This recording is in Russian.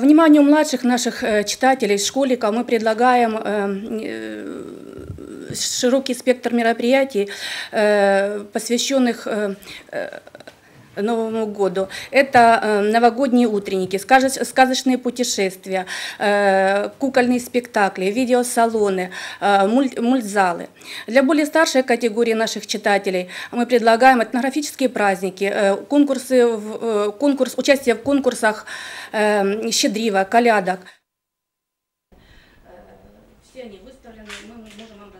Вниманию младших наших э, читателей, школьников мы предлагаем э, э, широкий спектр мероприятий, посвященных Новому году. Это э, новогодние утренники, сказочные путешествия, э, кукольные спектакли, видеосалоны, э, мультзалы. Для более старшей категории наших читателей мы предлагаем этнографические праздники, конкурсы, конкурс, участие в конкурсах щедрива, колядок. Все они выставлены, мы можем вам